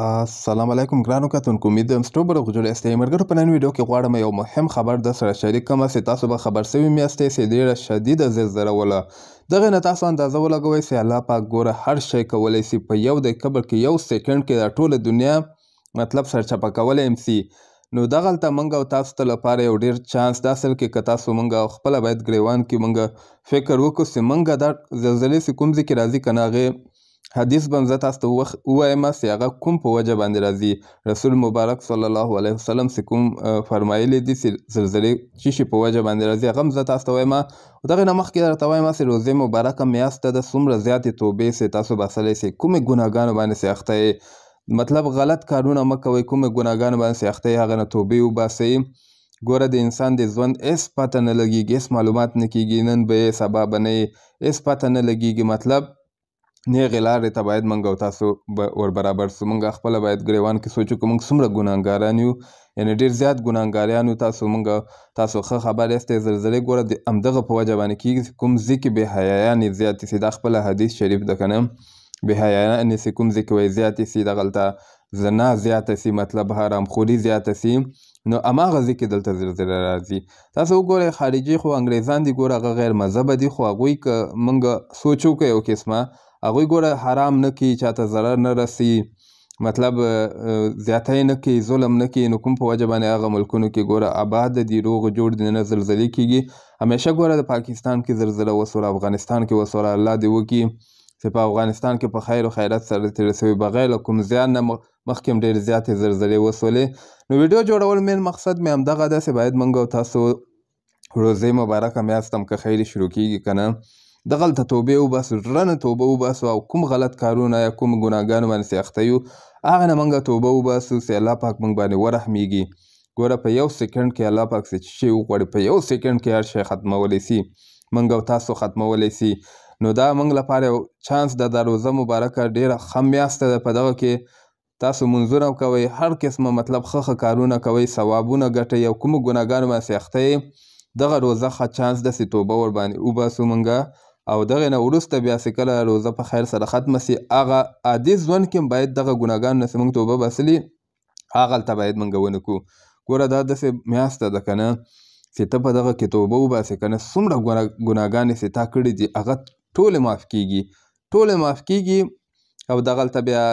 السلام علیکم ګرانو کتونکو امید د امسټوبر غوړل استې مرګر په نن ویډیو کې غواړم یو مهم خبر در سره شریک کما چې تاسو به خبر سوي میاسته سي ډیره شدیده زلزلہ ولا دغه نه تاسو اندازه ولګوي چې الله پاک ګوره هر شی کولای سي په یو د کبر کې یو سکند کې د ټوله دنیا مطلب سرچپه کولای ام سي نو دغه تل منګه او تاسو ته لپاره یو ډیر چانس داسل کې کتا سو منګه خپل باید ګریوان کې منګه فکر وکړو چې منګه دا زلزلې کوم ځکه راځي کناغه حدیث بم زه تاسو ته ووایم چې هغه کوم په وجه باندې راځي رسول مبارک صلی الله علیه وسلم چې کوم فرمایلی دي چې زلزلې چې شي په وجه باندې راځي هغه هم زه تاسو ته وایم او دغه نه مخکې درته وایم چې روزې مبارکه میاشت ته د څومره زیاتې توبې چې تاسو باسلی چې کومې ګناګانو باندې چې اخته مطلب غلط کارونه مکوئ کوم ګناګان باندې اخته هغه نه توبې وباسئ ګوره د انسان د ژوند هیڅ پته نه لګیږي هیڅ معلومات نه کیږي نن به یې سبا به نه یې هیڅ پته نه لګیږي مطلب نیغې لارې ته باید موږ او تاسو ور برابر سو موږ خپله باید ګریوان کې سوچو که موږ څومره ګناهګاران یو یعنې ډېر زیات ګناهګاریان یو تاسو موږ تاسو ښه خبر یاستئ زلزلې ګوره د همدغه په وجه باندې کیږي کوم ځای کې بې حیایانې زیاتې سي دا خپله حدیث شریف ده که نه بې حیایانې سي کوم ځای کې وایي زیاتې سي دغلته زنا زیاته سي مطلب حرام خوري زیاته سي نو اماغه ځکه دلته زلزله راځي تاسو وګورئ خارجي خو انګريزان دي ګوره غیر مذهب دي خو هغوی که منګه سوچو که یو قسمه هغوی ګوره حرام نه کوي چاته ضرر نه رسي مطلب زیاتی نه کوي ظلم نه کوي نو کوم په وجه باندې هغه ملکونو کې ګوره آباد دي روغ جوړ دي نه زلزلې کیږي همیشه ګوره د پاکستان کې زلزله وسوله افغانستان کې وسوله الله دې وکړي چې په افغانستان کې په خیر او خیرت سره تیر سوي بغیر له کوم زیان نه مخکې هم ډېرې زیاتې زلزلې وسولې نو ویډیو جوړول مین مقصد مې همدغه ده چې باید موږ تاسو روزې مبارکه میاشت هم که خیرې شروع کیږي که نه دغلته توبې وباسو زړه نه توبه وباسو او کوم غلط کارونه یا کوم ګناهګانو باندې چې اخته یو هغه نه موږ توبه وباسو چې الله پاک موږ باندې ورحمیږي ګوره په یو سکند کې الله پاک څه شی وغواړي په یو سکند کې هر شی ختمولی سي موږ او تاسو ختمولی سي نو دا موږ لپاره چانس د دا روزه مبارکه ډیره ښه میاشته ده په دغه کې تاسو منځونه کوئ هر قسمه مطلب ښه ښه کارونه کوئ ثوابونه ګټئ او کومو ګناهګانو باندې اخته دغه روزه ښه چانس ده چې توبه ورباندې وباسو موږ او دغه نه وروسته بیا چې کله روزه په خیر سره ختمه سي هغه عادي ژوند کې باید دغه ګناګان نه موږ توبه بسلی هغه ته باید موږ ونه کو ګوره دا داسې میاسته ده کنه چې ته په دغه کې توبه وباسې کنه څومره ګناګانې چې تا کړي دي هغه ټولې معاف کیږي ټولې معاف کیږي او دغلته بیا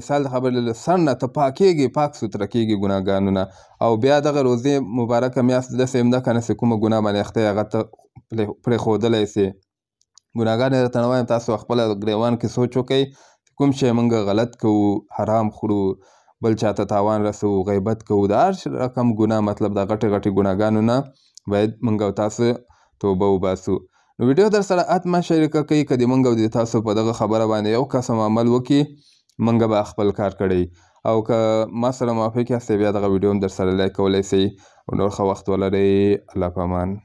مثال د خبرې له سر نه ته پاکېږي پاک سوتره کیږي ګناګانونه او بیا دغه روزې مبارکه میاشت داسې همده کنه چې کومه ګناه باندې اخته هغه ته پرېښودلی سې ګناهګار درته نه وایم تاسو خپله ګریوان کې سوچ وکئ کوم شی موږ غلط کوو حرام خورو بل چاته تاوان رسو غیبت کوو د هر رقم ګناه مطلب د غټې غټې ګناهګانو نه باید موږ او تاسو توبه وباسو نو ویډیو در سره اتمه شریکه کوي که د موږ او د تاسو په دغه خبره باندې یو قسم عمل وکړي موږ به خپل کار کړی او که ما سره موافق یاستئ بیا دغه ویډیو هم در سره لایک کولی سئ او نور ښه وخت ولرئ الله په امان